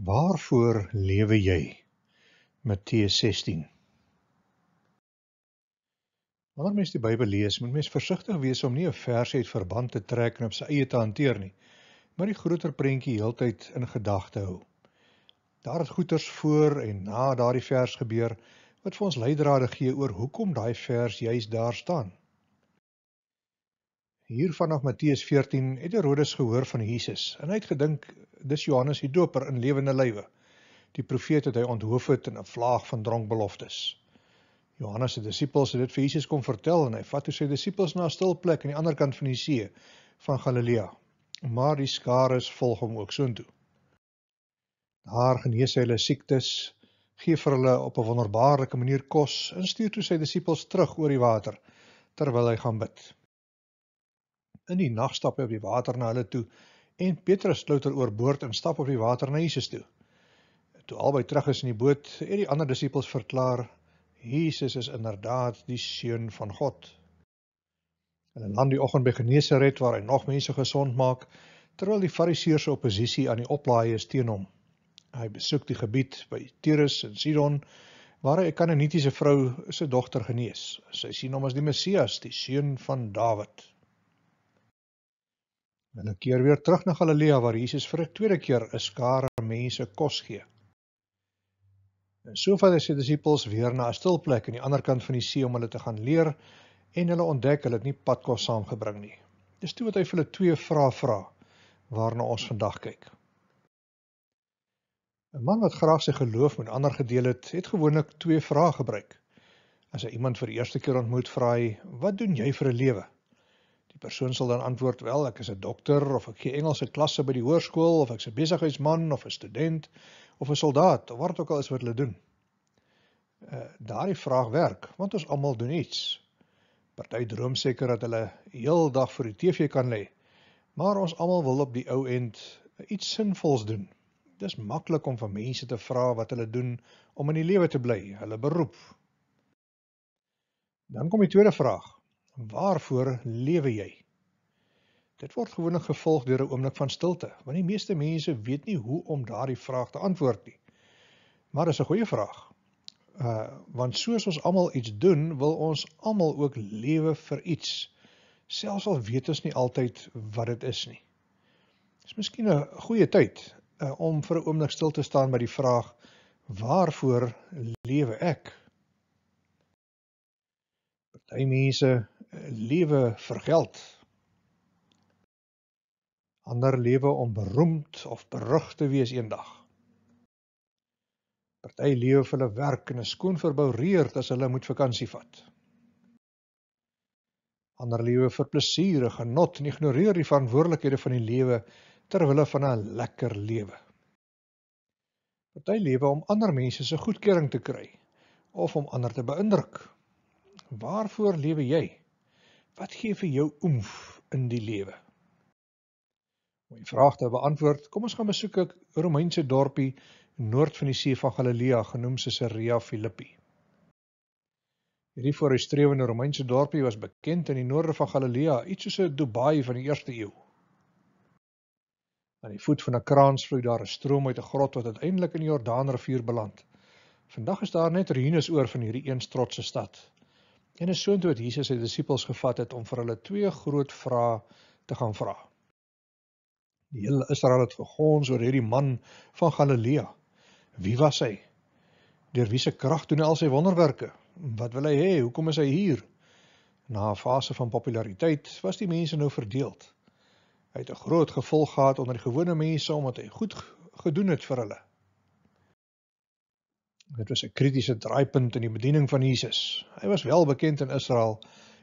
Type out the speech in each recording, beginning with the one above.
Waarvoor lewe jy? Matteus 16. Wanneer mens die Bybel lees, moet mens versigtig wees om nie 'n vers uit verband te trek en op sy eie te hanteer nie, maar die groter prentjie heeltyd in gedagte hou. Daar het goeters voor en na daardie vers gebeur wat vir ons leidrade gee oor hoekom daai vers juis daar staan. Hier vanaf Matteus 14 het Herodes gehoor van Jesus en hy het gedink dis Johannes die Doper in lewende lywe. Die profeet het hy onthoof het in 'n vlaag van dronk beloftes. Johannes se disippels het dit vir Jesus kom vertel en hy vat toe sy disippels na 'n stil plek aan die ander kant van die see van Galilea. Maar die skare volg hom ook soontoe. Daar genees hy hulle siektes, gee vir hulle op 'n wonderbaarlike manier kos en stuur toe sy disippels terug oor die water terwyl hy gaan bid. In die nag stap hy op die water na hulle toe en Petrus klouter oorboord en stap op die water na Jesus toe. Toe albei terug is in die boot, het die ander disippels verklaar: "Jesus is inderdaad die seun van God." Hulle land die oggend by Genesaret waar hy nog mense gesond maak terwyl die fariseërs se oppositie aan die oplaai is teen hom. Hy besoek die gebied by Tyrus en Sidon waar hy 'n kananeetiese vrou se dogter genees. Sy sien hom as die Messias, die seun van Dawid. En dan nou keer weer terug na Galilea waar Jesus vir 'n tweede keer 'n skare mense kos gee. En so vat hy sy disippels weer na 'n stil plek aan die ander kant van die see om hulle te gaan leer en hulle ontdek hulle het nie padkos saamgebring nie. Dis toe wat hy vir hulle twee vrae vra waarna ons vandag kyk. 'n Man wat graag sy geloof met ander gedeel het, het gewoonlik twee vrae gebruik. As hy iemand vir die eerste keer ontmoet, vra hy: "Wat doen jy vir 'n lewe?" Die persoon sal dan antwoord: "Wel, ek is 'n dokter of ek gee Engelse klasse by die hoërskool of ek's 'n besigheidsman of 'n student of 'n soldaat of wat ook al is wat hulle doen." Uh daardie vraag werk, want ons almal doen iets. Party droom seker dat hulle heel dag voor die TV kan lê. Maar ons almal wil op die ou end iets sinvols doen. Dis maklik om van mense te vra wat hulle doen om in die lewe te bly, hulle beroep. Dan kom die tweede vraag waarvoor lewe jy? Dit word gewoonlik gevolg deur 'n oomblik van stilte, want die meeste mense weet nie hoe om daardie vraag te antwoord nie. Maar dis 'n goeie vraag. Uh want soos ons almal iets doen, wil ons almal ook lewe vir iets, selfs al weet ons nie altyd wat dit is nie. Dis miskien 'n goeie tyd uh, om vir 'n oomblik stil te staan by die vraag: Waarvoor lewe ek? Party mense lewe vir geld. Ander lewe om beroemd of berug te wees eendag. Party lewe vir hulle werk en 'n skoon verbou reër as hulle moet vakansie vat. Ander lewe vir plesier, genot en ignoreer die verantwoordelikhede van die lewe ter wille van 'n lekker lewe. Party lewe om ander mense se goedkeuring te kry of om ander te beïndruk. Waarvoor lewe jy? Wat gee vir jou oomf in die lewe? Om die vraag te beantwoord, kom ons gaan besoek 'n Romeinse dorpie noord van die see van Galilea genoem Caesarea Philippi. Hierdie voorstrewende Romeinse dorpie was bekend in die noorde van Galilea, iets soos 'n Dubai van die 1ste eeu. Aan die voet van 'n kraans vloei daar 'n stroom uit 'n grot wat uiteindelik in die Jordaanrivier beland. Vandag is daar net ruïnes oor van hierdie eens trotse stad. En is so intoe Jesus sy disippels gevat het om vir hulle twee groot vrae te gaan vra. Die hele Israel het gegons oor hierdie man van Galilea. Wie was hy? Deur wiese krag doen hy al sy wonderwerke? Wat wil hy hê? Hoekom is hy hier? Na 'n fase van populariteit was die mense nou verdeeld. Hy het 'n groot gevolg gehad onder die gewone mense omdat hy goed gedoen het vir hulle. Dit was 'n kritiese draaipunt in die bediening van Jesus. Hy was wel bekend in Israel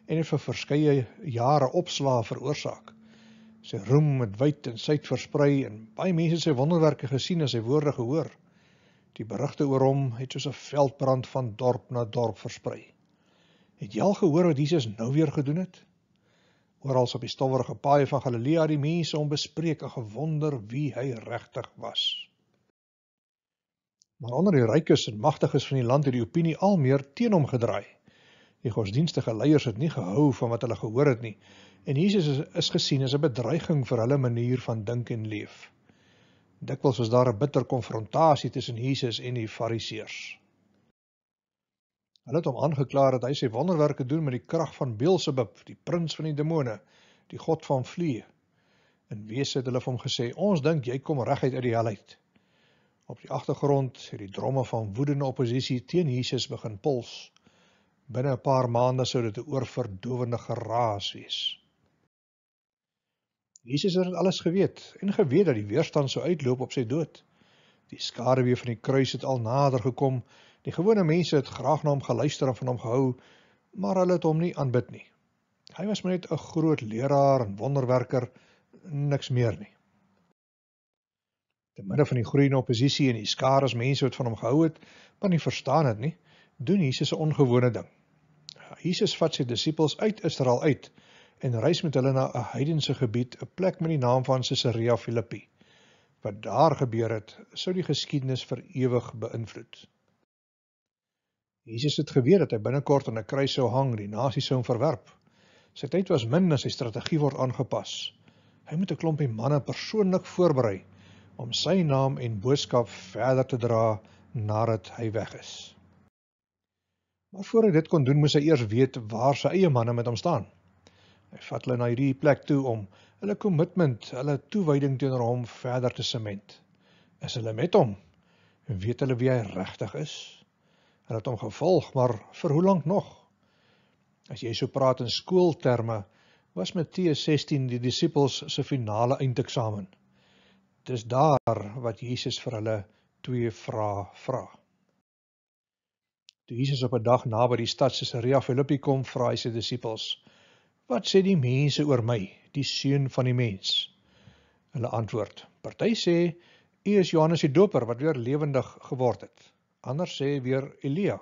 en het vir verskeie jare opslaa veroorsaak. Sy roem het wyd en suid versprei en baie mense sy wonderwerke gesien en sy woorde gehoor. Die berigte oor hom het soos 'n veldbrand van dorp na dorp versprei. Het jy al gehoor wat Jesus nou weer gedoen het? Orals op die stowwerige paaie van Galilea het die mense hom bespreek en gewonder wie hy regtig was. Maar onder die rykes en magtiges van die land het die opinie al meer teen hom gedraai. Die godsdienstige leiers het nie gehou van wat hulle gehoor het nie en Jesus is, is gesien as 'n bedreiging vir hulle manier van dink en leef. Dikwels was daar 'n bitter konfrontasie tussen Jesus en die Fariseërs. Hulle het hom aangekla dat hy sy wonderwerke doen met die krag van Beelzebub, die prins van die demone, die god van vlee. In wese het hulle vir hom gesê: "Ons dink jy kom reguit uit die hel uit." Op die agtergrond het die dromme van woedende oppositie teen Jesus begin pols. Binne 'n paar maande sou dit 'n oorverdowende geraas wees. Jesus het alles geweet en geweet dat die weerstand sou uitloop op sy dood. Die skaduwee van die kruis het al nader gekom. Die gewone mense het graag na hom geluister en van hom gehou, maar hulle het hom nie aanbid nie. Hy was maar net 'n groot leraar en wonderwerker, niks meer nie te midde van die groeiende oppositie en die skares mense wat van hom gehou het, maar nie verstaan dit nie, doen Jesus 'n ongewone ding. Jesus vat sy disippels uit Israel uit en reis met hulle na 'n heidense gebied, 'n plek met die naam van Caesarea Philippi. Wat daar gebeur het, sou die geskiedenis vir ewig beïnvloed. Jesus het geweet dat hy binnekort aan 'n kruis sou hang, die nasie sou verwerp. Sy tyd was min en sy strategie word aangepas. Hy moet 'n klompie manne persoonlik voorberei om sy naam en boodskap verder te dra nadat hy weg is. Maar voor hy dit kon doen, moes hy eers weet waar sy eie manne met hom staan. Hy vat hulle na hierdie plek toe om hulle kommitment, hulle toewyding teenoor hom verder te sement. Is hulle met hom? Weet hulle wie hy regtig is? Hulle het hom gevolg, maar vir hoe lank nog? As jy so praat in skoolterme, was Matteus 16 die disippels se finale eindeksamen. Dis daar wat Jesus vir hulle twee vrae vra. Toe Jesus op 'n dag naby die stad Caesarea Philippi kom, vra hy sy disippels: "Wat sê die mense oor my, die seun van die mens?" Hulle antwoord: "Party sê u is Johannes die Doper wat weer lewendig geword het. Ander sê weer Elia.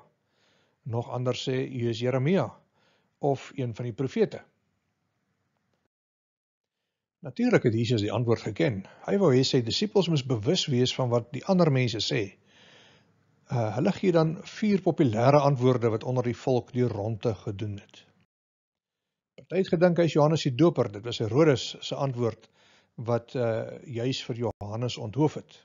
Nog ander sê u is Jeremia of een van die profete." Natuurlik het Jesus die antwoord geken. Hy wou hê sy disippels moes bewus wees van wat die ander mense sê. Uh, hulle gee dan vier populêre antwoorde wat onder die volk die ronde gedoen het. Party het gedink hy is Johannes die Doper, dit was Herodes se antwoord wat uh juis vir Johannes onthou het.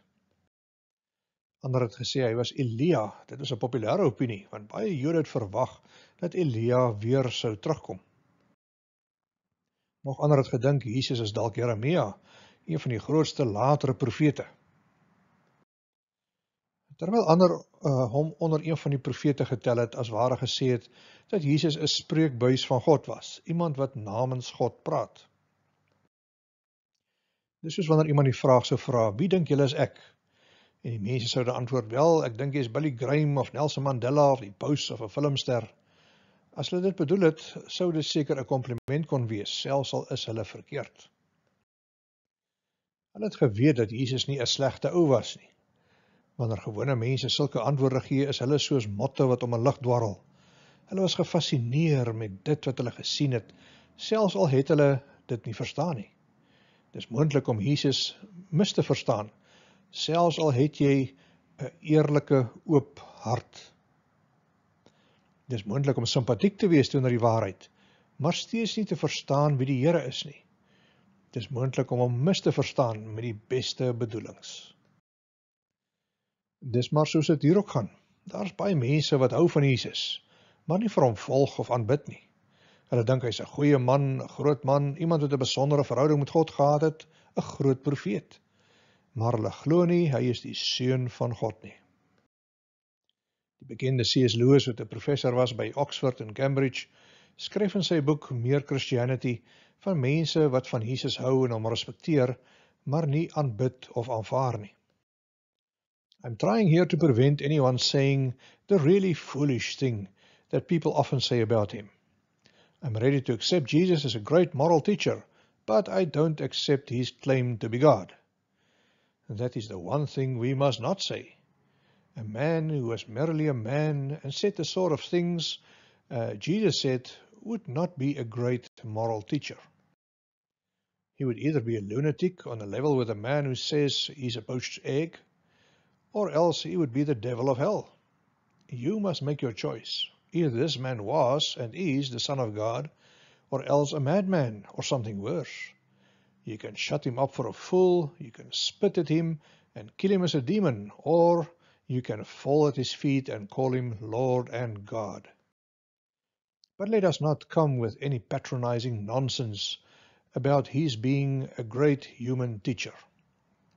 Ander het gesê hy was Elia. Dit is 'n populêre opinie want baie Jode het verwag dat Elia weer sou terugkom. Nog ander het gedink Jesus is dalk Jeremia, een van die grootste latere profete. Terwyl ander uh, hom onder een van die profete getel het as ware gesê het dat Jesus 'n spreekbuis van God was, iemand wat namens God praat. Dis soos wanneer iemand die vraag sou vra, "Wie dink julle is ek?" En die mense sou dan antwoord, "Wel, ek dink jy is Billy Graham of Nelson Mandela of die paus of 'n filmster." As hulle dit bedoel het, sou dit seker 'n kompliment kon wees, selfs al is hulle verkeerd. Hulle het geweet dat Jesus nie 'n slegte ou was nie. Wanneer gewone mense sulke antwoorde gee, is hulle soos motte wat om 'n lig dwarrel. Hulle was gefassineer met dit wat hulle gesien het, selfs al het hulle dit nie verstaan nie. Dis moontlik om Jesus mis te verstaan, selfs al het jy 'n eerlike oop hart. Dis moontlik om simpatiek te wees teenoor die waarheid, maar steeds nie te verstaan wie die Here is nie. Dis moontlik om hom mis te verstaan met die beste bedoelings. Dis maar soos dit hier ook gaan. Daar's baie mense wat hou van Jesus, maar nie vir hom volg of aanbid nie. Hulle dink hy's 'n goeie man, 'n groot man, iemand wat 'n besondere verhouding met God gehad het, 'n groot profeet. Maar hulle glo nie hy is die seun van God nie. Die bekende C.S. Lewis wat 'n professor was by Oxford en Cambridge, skryf in sy boek Meer Christianity van mense wat van Jesus hou en hom respekteer, maar nie aanbid of aanvaar nie. I'm trying here to prevent anyone saying the really foolish thing that people often say about him. I'm ready to accept Jesus as a great moral teacher, but I don't accept his claim to be God. And that is the one thing we must not say. a man who was merely a man and said the sort of things uh, Jesus said would not be a great moral teacher. He would either be a lunatic on a level with a man who says he's a poached egg, or else he would be the devil of hell. You must make your choice. Either this man was and is the Son of God, or else a madman or something worse. You can shut him up for a fool, you can spit at him and kill him as a demon, or you can fall at his feet and call him Lord and God. But let us not come with any patronizing nonsense about his being a great human teacher.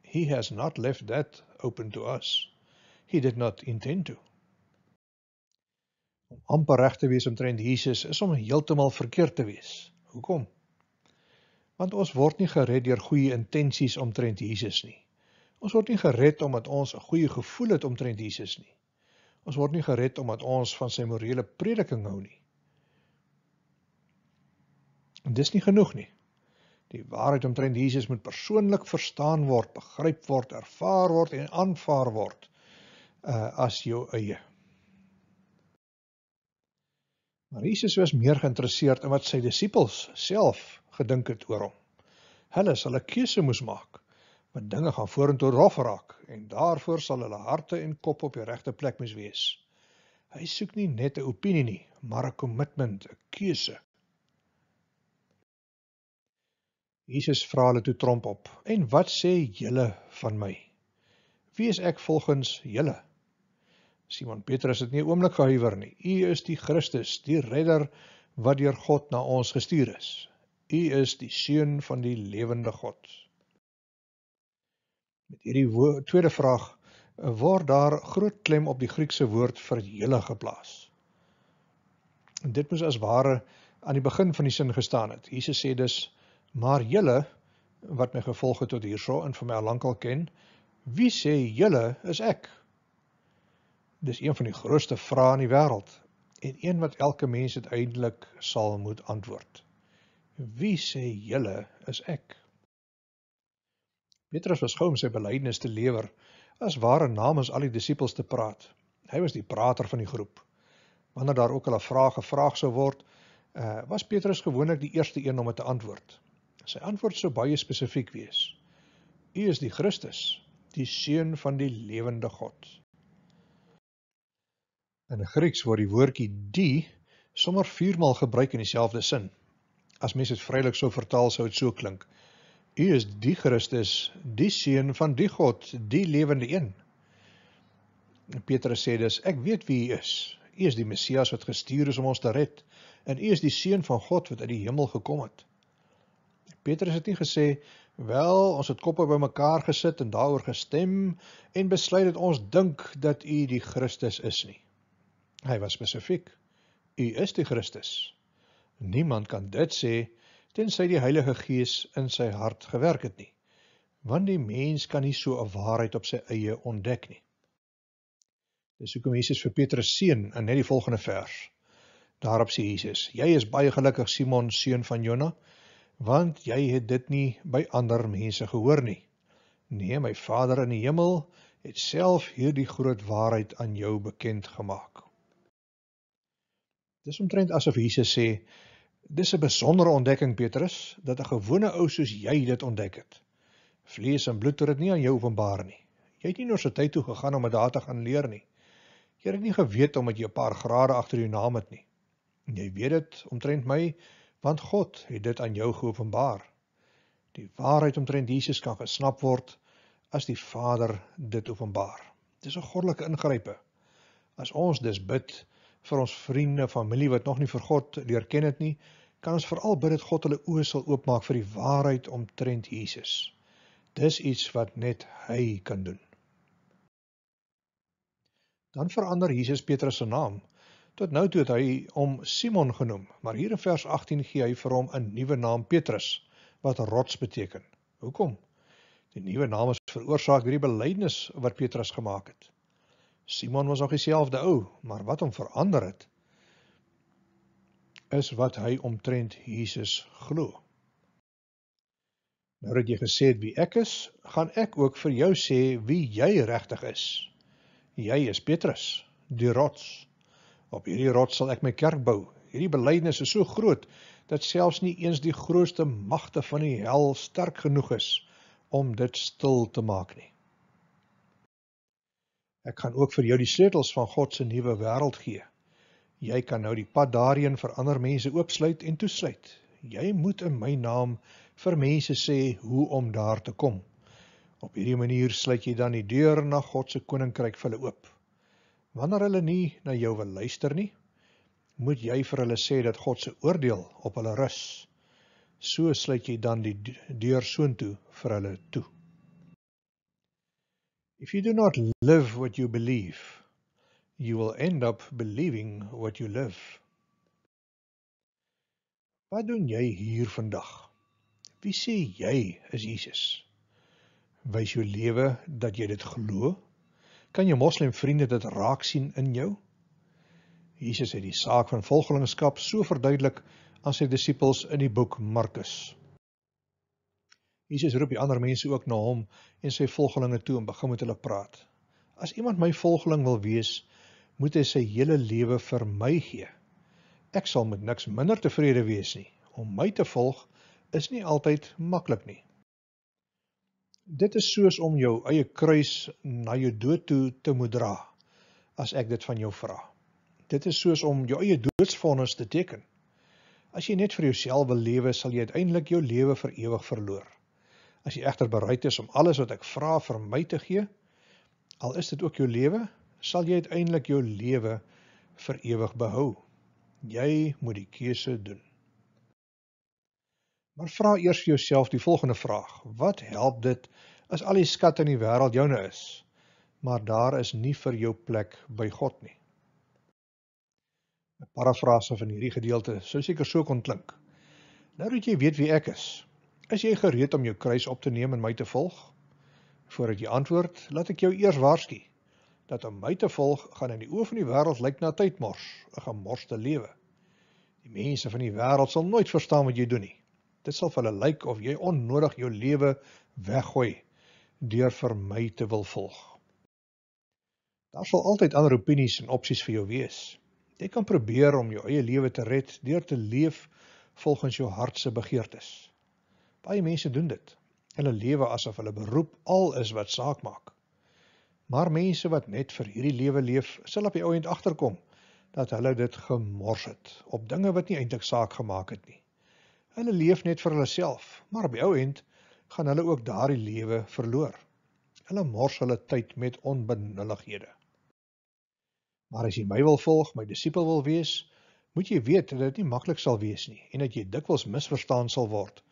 He has not left that open to us. He did not intend to. Om amper reg te wees omtrent Jesus is om heeltemal verkeerd te wees. Hoekom? Want ons word nie gered deur goeie intensies omtrent Jesus nie. Ons word nie gered omdat ons 'n goeie gevoel het omtrent Jesus nie. Ons word nie gered omdat ons van sy morele prediking hou nie. En dis nie genoeg nie. Die waarheid omtrent Jesus moet persoonlik verstaan word, begryp word, ervaar word en aanvaar word uh as jou eie. Maar Jesus was meer geïnteresseerd in wat sy disippels self gedink het oor hom. Hulle sal 'n keuse moes maak want dinge gaan vorentoe rof raak en daarvoor sal hulle harte en kop op die regte plek moet wees. Hy soek nie net 'n opinie nie, maar 'n kommitment, 'n keuse. Jesus vra hulle toe tromp op: "En wat sê julle van my? Wie is ek volgens julle?" Simon Petrus het nie 'n oomblik gehuiwer nie. "U is die Christus, die redder wat deur God na ons gestuur is. U is die seun van die lewende God." Vers Met hierdie tweede vraag eh, word daar groot klem op die Griekse woord vir hele geplaas. En dit moes as ware aan die begin van die sin gestaan het. Jesus sê dus: "Maar julle wat my gevolg het tot hierso en vir my al lank al ken, wie sê julle is ek?" Dis een van die grootste vrae in die wêreld en een wat elke mens uiteindelik sal moet antwoord. Wie sê julle is ek? Petrus was gou om sy belydenis te lewer as ware namens al die disippels te praat. Hy was die prater van die groep. Wanneer daar ook 'n vraag gevra sou word, uh, was Petrus gewoonlik die eerste een om te antwoord. Sy antwoord sou baie spesifiek wees. U is die Christus, die seun van die lewende God. In Grieks word die woordjie die sommer viermaal gebruik in dieselfde sin. As mens dit vrylik sou vertaal, sou dit so klink. U is die Christus, die seun van die God, die lewende een. Petrus sê dus: Ek weet wie U is. U is die Messias wat gestuur is om ons te red en U is die seun van God wat uit die hemel gekom het. Petrus het nie gesê: "Wel, ons het koppe bymekaar gesit en daaroor gestem en besluit dat ons dink dat U die Christus is nie." Hy was spesifiek: "U is die Christus." Niemand kan dit sê nie tensy die Heilige Gees in sy hart gewerk het nie. Want die mens kan nie so 'n waarheid op sy eie ontdek nie. Dis hoekom Jesus vir Petrus seën in net die volgende vers. Daarop sê Jesus: "Jy is baie gelukkig, Simon, seun van Jona, want jy het dit nie by ander mense gehoor nie. Nee, my Vader in die hemel het self hierdie groot waarheid aan jou bekend gemaak." Dis omtrent asof Jesus sê Dis 'n besondere ontdekking Petrus dat 'n gewone ou soos jy dit ontdek het. Vlees en bloed het dit nie aan jou openbaar nie. Jy het nie na nou sy tyd toe gegaan om dit daar te gaan leer nie. Jy het nie geweet omdat jy 'n paar grade agter jou naam het nie. Jy weet dit omtrent my want God het dit aan jou geopenbaar. Die waarheid omtrent Jesus kan gesnap word as die Vader dit openbaar. Dis 'n goddelike ingrype. As ons dus bid, vir ons vriende, familie wat nog nie vir God leer ken het nie, kan ons veral bid dat God hulle oë sal oopmaak vir die waarheid omtrent Jesus. Dis iets wat net hy kan doen. Dan verander Jesus Petrus se naam. Tot nou toe het hy hom Simon genoem, maar hier in vers 18 gee hy vir hom 'n nuwe naam Petrus wat rots beteken. Hoekom? Die nuwe naam is veroorsaak deur die belydenis wat Petrus gemaak het. Simon was nog dieselfde ou, maar wat hom verander het is wat hy omtrent Jesus glo. Nou dat jy gesê het wie ek is, gaan ek ook vir jou sê wie jy regtig is. Jy is Petrus, die rots. Op hierdie rots sal ek my kerk bou. Hierdie belydenis is so groot dat selfs nie eens die grootste magte van die hel sterk genoeg is om dit stil te maak nie. Ek gaan ook vir jou die sleutels van God se nuwe wêreld gee. Jy kan nou die pad daarheen vir ander mense oopsluit en toesluit. Jy moet in my naam vir mense sê hoe om daar te kom. Op hierdie manier sluit jy dan die deur na God se koninkryk vir hulle oop. Wanneer hulle nie na jou wil luister nie, moet jy vir hulle sê dat God se oordeel op hulle rus. So sluit jy dan die deur soontoe vir hulle toe. If you do not live what you believe, you will end up believing what you live. Wat doen jy hier vandag? Wie sê jy is Jesus? Wys jou lewe dat jy dit glo? Kan jou moslimvriende dit raak sien in jou? Jesus het die saak van volgelingskap so verduidelik aan sy disippels in die boek Markus. Jesus roep die ander mense ook na hom en sy volgelinge toe en begin met hulle praat. As iemand my volgeling wil wees, moet hy sy hele lewe vir my gee. Ek sal met niks minder tevrede wees nie. Om my te volg is nie altyd maklik nie. Dit is soos om jou eie kruis na jou dood toe te moet dra as ek dit van jou vra. Dit is soos om jou eie doodsvonnis te teken. As jy net vir jouself wil lewe, sal jy uiteindelik jou lewe vir ewig verloor. As jy egter bereid is om alles wat ek vra vir my te gee, al is dit ook jou lewe, sal jy uiteindelik jou lewe vir ewig behou. Jy moet die keuse doen. Maar vra eers jouself die volgende vraag: Wat help dit as al die skatte in die wêreld joune is, maar daar is nie vir jou plek by God nie? 'n Parafrase van hierdie gedeelte sou seker so kon klink: Nou dat jy weet wie ek is, Is jy gereed om jou kruis op te neem en my te volg? Voordat jy antwoord, laat ek jou eers waarsku dat om my te volg gaan in die oë van die wêreld lyk na tydmors, 'n gemorste lewe. Die mense van die wêreld sal nooit verstaan wat jy doen nie. Dit sal vir hulle lyk of jy onnodig jou lewe weggooi deur vir my te wil volg. Daar sal altyd ander opinies en opsies vir jou wees. Jy kan probeer om jou eie lewe te red deur te leef volgens jou hart se begeertes. Baie mense doen dit. Hulle lewe asof hulle beroep al is wat saak maak. Maar mense wat net vir hierdie lewe leef, sal op die ount agterkom dat hulle dit gemors het op dinge wat nie eintlik saak gemaak het nie. Hulle leef net vir hulle self, maar op die ount gaan hulle ook daardie lewe verloor. Hulle mors hulle tyd met onbenullighede. Maar as jy my wil volg, my disipel wil wees, moet jy weet dat dit nie maklik sal wees nie en dat jy dikwels misverstaan sal word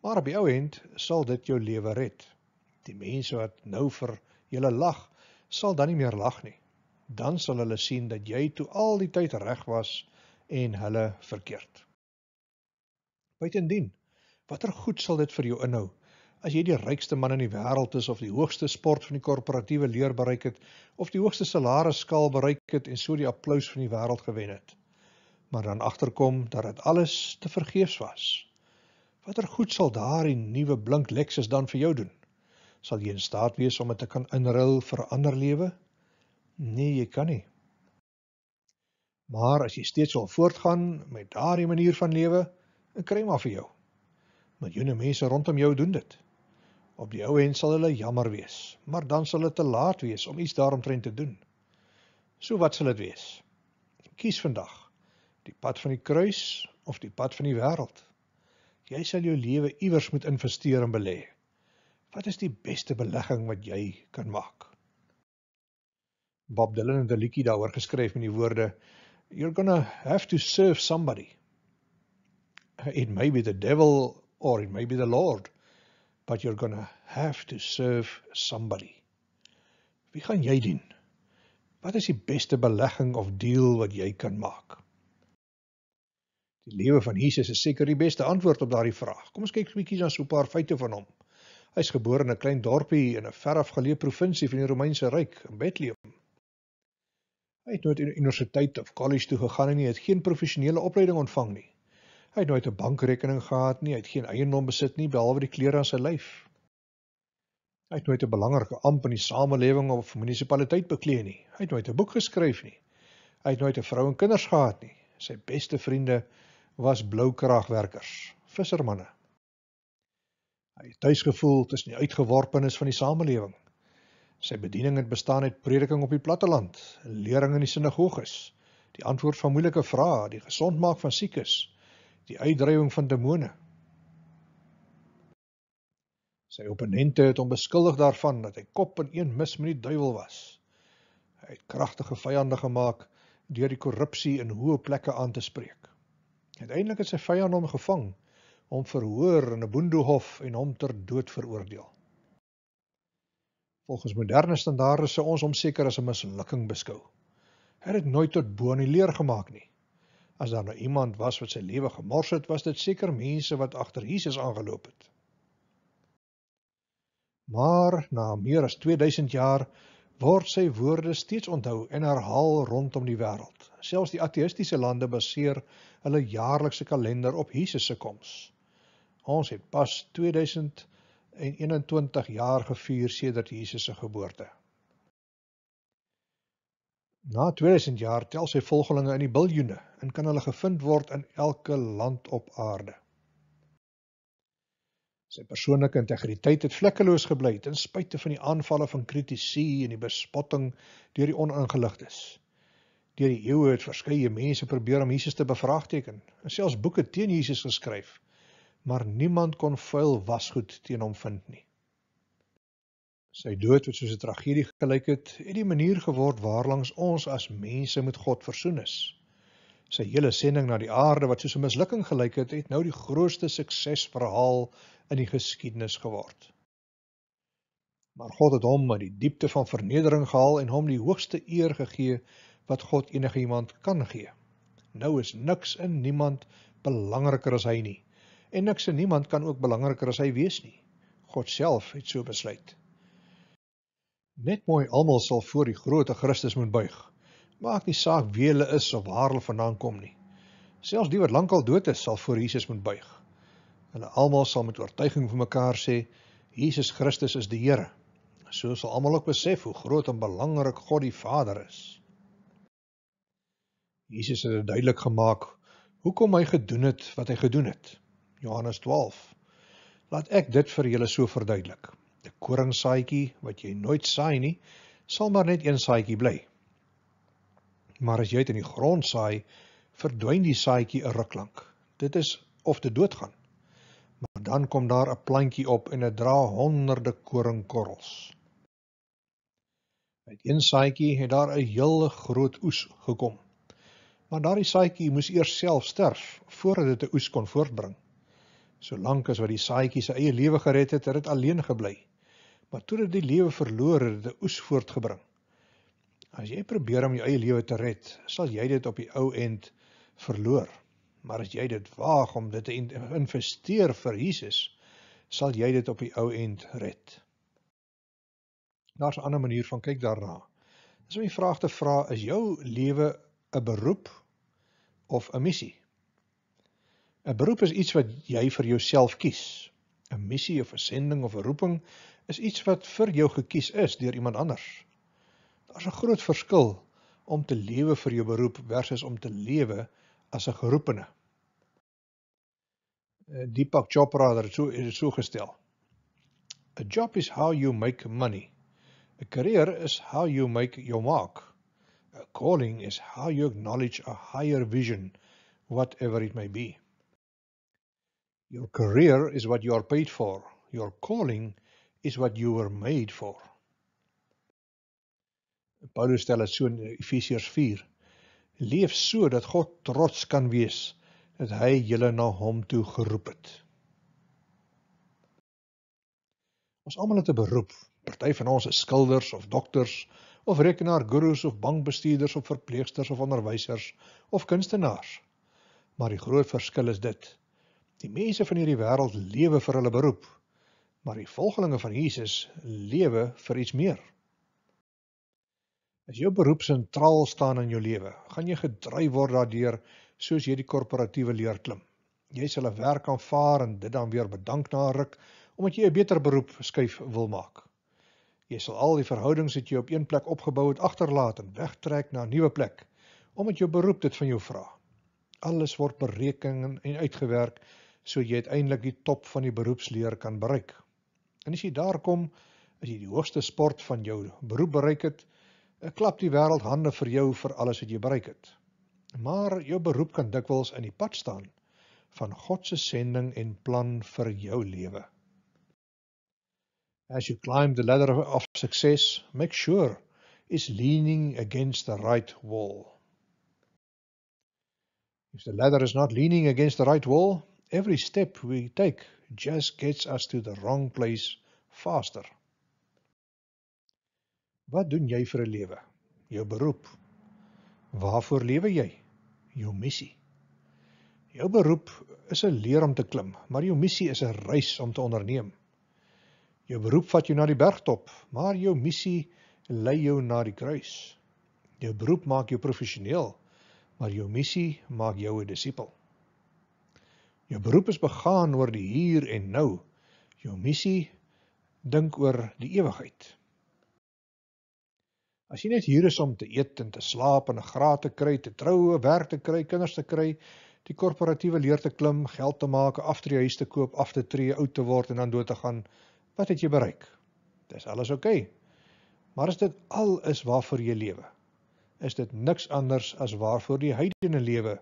Maar op die ou end sal dit jou lewe red. Die mense wat nou vir julle lag, sal dan nie meer lag nie. Dan sal hulle sien dat jy toe al die tyd reg was en hulle verkeerd. Buitendien, watter goed sal dit vir jou inhou as jy die rykste man in die wêreld is of die hoogste sport van die korporatiewe leer bereik het of die hoogste salaris skaal bereik het en so die applous van die wêreld gewen het? Maar dan agterkom dat dit alles te vergeefs was. Watter goed sal daardie nuwe blink Lexus dan vir jou doen? Sal jy in staat wees om dit te kan inruil vir 'n ander lewe? Nee, jy kan nie. Maar as jy steeds wil voortgaan met daardie manier van lewe, ek kry maar vir jou. Miljoene mense rondom jou doen dit. Op die ou end sal hulle jammer wees, maar dan sal dit te laat wees om iets daaromtrent te doen. So wat sal dit wees? Kies vandag die pad van die kruis of die pad van die wêreld? Jy sal jou lewe iewers moet investeer en belê. Wat is die beste belegging wat jy kan maak? Bob Dylan het 'n liedjie daaroor geskryf met die woorde You're going to have to serve somebody. It may be the devil or it may be the Lord, but you're going to have to serve somebody. Wie gaan jy dien? Wat is die beste belegging of deal wat jy kan maak? Die lewe van Jesus is seker die beste antwoord op daardie vraag. Kom ons kyk 'n bietjie na so 'n paar feite van hom. Hy is gebore in 'n klein dorpie in 'n verafgeleë provinsie van die Romeinse Ryk, in Bethlehem. Hy het nooit 'n universiteit of kollege toe gegaan nie, het geen professionele opleiding ontvang nie. Hy het nooit 'n bankrekening gehad nie, hy het geen eiendom besit nie behalwe die klere aan sy lyf. Hy het nooit 'n belangrike amp in die samelewing of munisipaliteit beklee nie. Hy het nooit 'n boek geskryf nie. Hy het nooit 'n vrou en kinders gehad nie. Sy beste vriende was bloukragwerkers, vissermanne. Hy het tuisgevoel tussen die uitgeworpenes van die samelewing. Sy bediening het bestaan uit prediking op die platteland, lering in die sinagoges, die antwoord van moeilike vrae, die gesondmaak van siekes, die uitdrywing van demone. Sy opponente het hom beskuldig daarvan dat hy kop in een mis met die duiwel was. Hy het kragtige vyande gemaak deur die korrupsie in hoë plekke aan te spreek. Uiteindelik het sy vyand hom gevang, hom verhoor in 'n boendohof en hom ter dood veroordeel. Volgens moderne standaarde sou ons hom seker as 'n mislukking beskou. Hy het nooit tot bo in die leer gemaak nie. As daar nou iemand was wat sy lewe gemors het, was dit seker mense wat agter Jesus aangeloop het. Maar na meer as 2000 jaar word sy woorde steeds onthou en herhaal rondom die wêreld. Selfs die ateïstiese lande baseer hulle jaarlikse kalender op Jesus se koms. Ons het pas 2021 jaar gevier sedert Jesus se geboorte. Na 2000 jaar tel sy volgelinge in die biljoene en kan hulle gevind word in elke land op aarde. Sy persoonlike integriteit het vlekkeloos gebly ten spyte van die aanvalle van kritici en die bespotting deur die oningeligtes deur die eeue het verskeie mense probeer om Jesus te bevraagteken en selfs boeke teen Jesus geskryf, maar niemand kon vuil wasgoed teen hom vind nie. Sy dood het soos 'n tragedie gelyk het en die manier geword waarlangs ons as mense met God versoen is. Sy hele sending na die aarde wat soos 'n mislukking gelyk het, het nou die grootste suksesverhaal in die geskiedenis geword. Maar God het hom uit die diepte van vernedering gehaal en hom die hoogste eer gegee wat God enige iemand kan gee. Nou is niks en niemand belangriker as hy nie. En niks en niemand kan ook belangriker as hy wees nie. God self het so besluit. Net mooi almal sal voor die grootte Christus moet buig. Maak nie saak wie hulle is of waar hulle vandaan kom nie. Selfs die wat lankal dood is sal voor Jesus moet buig. Hulle almal sal met oortuiging vir mekaar sê Jesus Christus is die Here. So sal almal ook besef hoe groot en belangrik God die Vader is. Jesus het dit duidelik gemaak hoekom hy gedoen het wat hy gedoen het. Johannes 12. Laat ek dit vir julle so verduidelik. 'n Koringsaadjie wat jy nooit saai nie, sal maar net een saadjie bly. Maar as jy dit in die grond saai, verdwyn die saadjie 'n ruk lank. Dit is of dit doodgaan. Maar dan kom daar 'n plantjie op en dit dra honderde koringkorrels. Met een saadjie het daar 'n hele groot oes gekom. Maar daardie saaitjie moes eers self sterf voordat dit 'n oes kon voortbring. Solank as wat die saaitjie sy eie lewe gered het, het dit alleen gebly. Maar toe dit die lewe verloor het, het dit 'n oes voortgebring. As jy probeer om jou eie lewe te red, sal jy dit op die ou end verloor. Maar as jy dit waag om dit te investeer vir Jesus, sal jy dit op die ou end red. Daar's 'n ander manier van kyk daarna. Dis om die vraag te vra: Is jou lewe 'n beroep of 'n missie. 'n Beroep is iets wat jy vir jouself kies. 'n Missie of 'n sending of 'n roeping is iets wat vir jou gekies is deur iemand anders. Daar's 'n groot verskil om te lewe vir jou beroep versus om te lewe as 'n geroepene. Eh, Deepak Chopra het so het so gestel. A job is how you make money. 'n Karier is how you make your mark. A calling is how you acknowledge a higher vision, whatever it may be. Your career is what you are paid for. Your calling is what you were made for. Paulus stel dit so in Efesiërs 4. Leef so dat God trots kan wees dat hy julle na hom toe geroep het. Ons almal het 'n beroep. Party van ons is skilders of dokters of rekenaargurus of bankbestuurders of verpleegsters of onderwysers of kunstenaars. Maar die groot verskil is dit. Die mense van hierdie wêreld lewe vir hulle beroep, maar die volgelinge van Jesus lewe vir iets meer. As jou beroep sentraal staan in jou lewe, gaan jy gedryf word daardeur soos jy die korporatiewe leer klim. Jy sal 'n werk aanvaar en dit dan weer bedank na ruk omdat jy 'n beter beroep skuif wil maak. Jy sal al die verhoudings wat jy op een plek opgebou het agterlaat en wegtrek na 'n nuwe plek omdat jou beroep dit van jou vra. Alles word bereken en uitgewerk so jy uiteindelik die top van die beroepsleer kan bereik. En as jy daar kom, as jy die hoogste sport van jou beroep bereik het, eh, klap die wêreld hande vir jou vir alles wat jy bereik het. Maar jou beroep kan dikwels in die pad staan van God se sending en plan vir jou lewe as you climb the ladder of, of success, make sure it's leaning against the right wall. If the ladder is not leaning against the right wall, every step we take just gets us to the wrong place faster. Wat doen jy vir 'n lewe? Jou beroep. Waarvoor lewe jy? Jou missie. Jou beroep is 'n leer om te klim, maar jou missie is 'n reis om te onderneem. Jou beroep vat jou na die bergtop, maar jou missie lei jou na die kruis. Jou beroep maak jou professioneel, maar jou missie maak jou 'n disipel. Jou beroep is begaan oor die hier en nou. Jou missie dink oor die ewigheid. As jy net hier is om te eet en te slaap en 'n graat te kry, te troue, werk te kry, kinders te kry, die korporatiewe leer te klim, geld te maak, aftreë huis te koop, af te tree, oud te word en dan dood te gaan, Wat het jy bereik? Dis alles oukei. Okay. Maar as dit al is waarvoor jy lewe, is dit niks anders as waarvoor die heidene lewe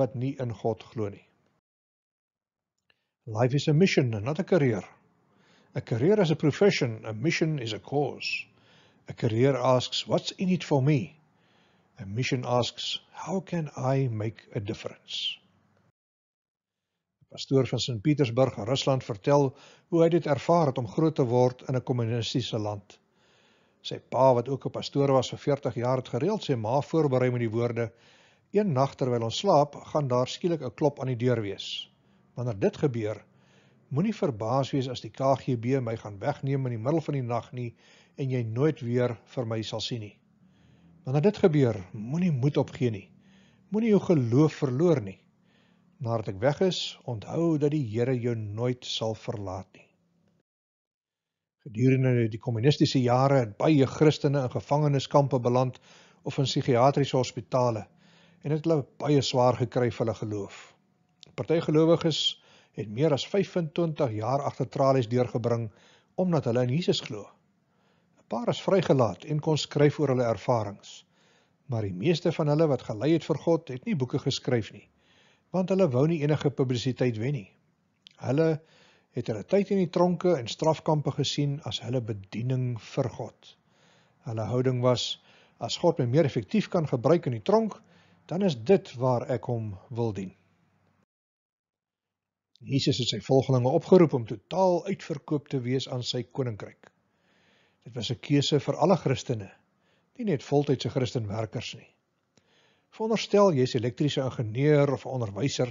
wat nie in God glo nie. Life is a mission, not a career. 'n Career is a profession, a mission is a cause. 'n Career asks, what's in it for me? A mission asks, how can I make a difference? Pastoor van St Petersburg, Rusland vertel hoe hy dit ervaar het om groot te word in 'n kommunistiese land. Sy pa wat ook 'n pastoor was vir 40 jaar het gereeld sy ma voorberei met die woorde: "Een nag terwyl ons slaap, gaan daar skielik 'n klop aan die deur wees." Wanneer dit gebeur, moenie verbaas wees as die KGB my gaan wegneem in die middel van die nag nie en jy nooit weer vir my sal sien nie. Wanneer dit gebeur, moenie moed opgee nie. Moenie jou geloof verloor nie nadat ek weg is, onthou dat die Here jou nooit sal verlaat nie. Gedurende die kommunistiese jare het baie Christene in gevangeniskampe beland of in psigiatriese hospitale en dit het hulle baie swaar gekry vir hulle geloof. Party gelowiges het meer as 25 jaar agter tralies deurgebring omdat hulle in Jesus glo. 'n Paar is vrygelaat en kon skryf oor hulle ervarings, maar die meeste van hulle wat gelei het vir God, het nie boeke geskryf nie want hulle wou nie enige publisiteit wen nie. Hulle het hulle tyd in die tronke en strafkampe gesien as hulle bediening vir God. Hulle houding was as God my meer effektief kan gebruik in die tronk, dan is dit waar ek hom wil dien. Jesus het sy volgelinge opgeroep om totaal uitverkoop te wees aan sy koninkryk. Dit was 'n keuse vir alle Christene, nie net voltydse Christenwerkers nie. Veronderstel jy's elektriese ingenieur of onderwyser.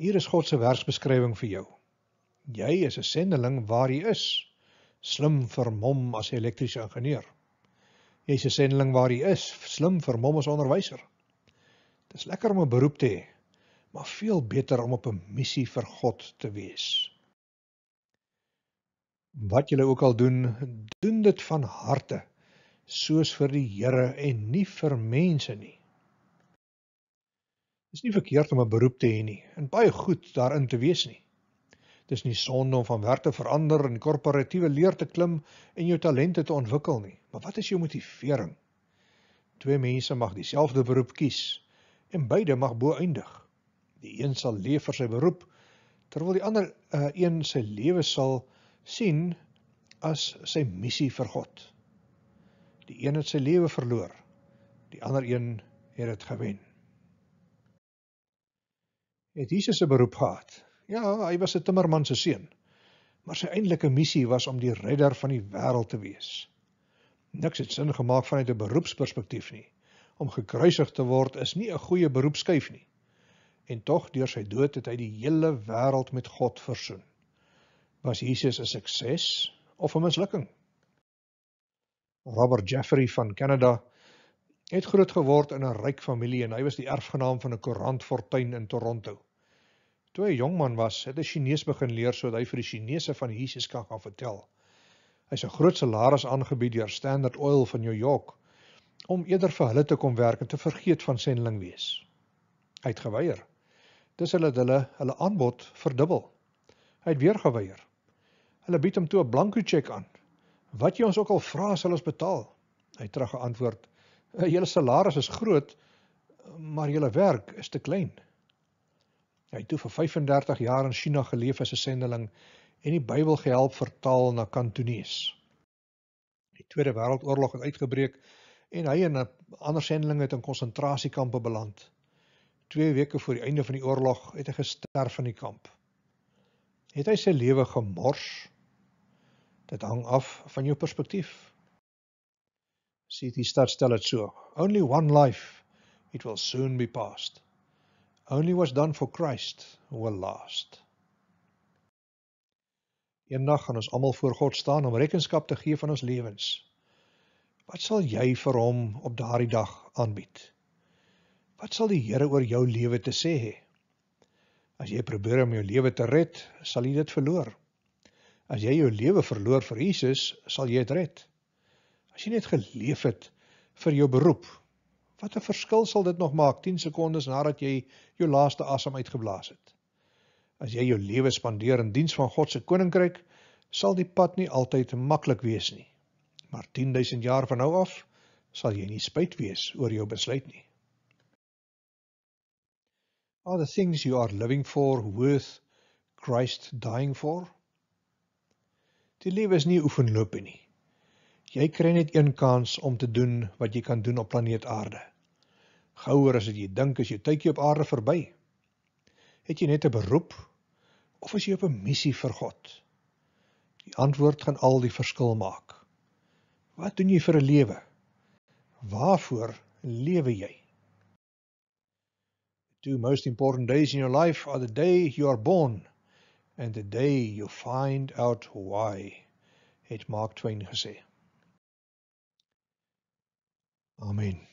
Hier is God se werksbeskrywing vir jou. Jy is 'n sendeling waar jy is. Slim vermom as 'n elektriese ingenieur. Jy's 'n sendeling waar jy is. Slim vermom as onderwyser. Dit is lekker om 'n beroep te hê, maar veel beter om op 'n missie vir God te wees. Wat jy ook al doen, doen dit van harte, soos vir die Here en nie vir mense nie. Dis nie verkeerd om 'n beroep te hê nie en baie goed daarin te wees nie. Dis nie sonde om van werk te verander en korporatiewe leer te klim en jou talente te ontwikkel nie. Maar wat is jou motivering? Twee mense mag dieselfde beroep kies en beide mag bo eindig. Die een sal leef vir sy beroep terwyl die ander uh, een sy lewe sal sien as sy missie vir God. Die een het sy lewe verloor, die ander een het dit gewen het Jesus 'n beroep gehad. Ja, hy was 'n timmerman se seun. Maar sy eintlike missie was om die redder van die wêreld te wees. Niks het sin gemaak vanuit 'n beroepsperspektief nie. Om gekruisig te word is nie 'n goeie beroepskuif nie. En tog deur sy dood het hy die hele wêreld met God versoen. Was Jesus 'n sukses of 'n mislukking? Robert Jeffrey van Kanada het groot geword in 'n ryk familie en hy was die erfgenaam van 'n koerantfortuin in Toronto. Toe hy 'n jong man was, het hy Chinese begin leer sodat hy vir die Chinese van Jesus kan gaan vertel. Hy se groot salaris aangebied deur Standard Oil van New York om eerder vir hulle te kom werk en te vergeet van sending wees. Hy het geweier. Dis hulle hulle hulle aanbod verdubbel. Hy het weer geweier. Hulle bied hom toe 'n blanko cheque aan. Wat jy ons ook al vra, sal ons betaal. Hy het teruggeantwoord: Eh, julle salaris is groot, maar julle werk is te klein. Hy het toe vir 35 jaar in China geleef as 'n sendeling en die Bybel gehelp vertaal na Kantonees. Die Tweede Wêreldoorlog het uitgebreek en hy en 'n ander sendeling het in konsentrasiekampe beland. 2 weke voor die einde van die oorlog het hy gesterf in die kamp. Het hy sy lewe gemors? Dit hang af van jou perspektief. Siti starts tell it so. Only one life, it will soon be past. Only what's done for Christ will last. Eendag gaan ons almal voor God staan om rekenskap te gee van ons lewens. Wat sal jy vir hom op daardie dag aanbied? Wat sal die Here oor jou lewe te sê hê? As jy probeer om jou lewe te red, sal jy dit verloor. As jy jou lewe verloor vir Jesus, sal jy dit red. As jy net geleef het vir jou beroep, wat 'n verskil sal dit nog maak 10 sekondes nadat jy jou laaste asem uitgeblaas het? As jy jou lewe spandeer in diens van God se koninkryk, sal die pad nie altyd maklik wees nie. Maar 10000 jaar van nou af sal jy nie spyt wees oor jou besluit nie. Are the things you are living for worth Christ dying for? Die lewe is nie oefenloopie nie. Jy kry net een kans om te doen wat jy kan doen op planeet Aarde. Gouer as wat jy dink as jou tydjie op Aarde verby. Het jy net 'n beroep of is jy op 'n missie vir God? Die antwoord gaan al die verskil maak. Wat doen jy vir 'n lewe? Waarvoor lewe jy? The two most important days in your life are the day you are born and the day you find out why. Het Mark Twain gesê. Amen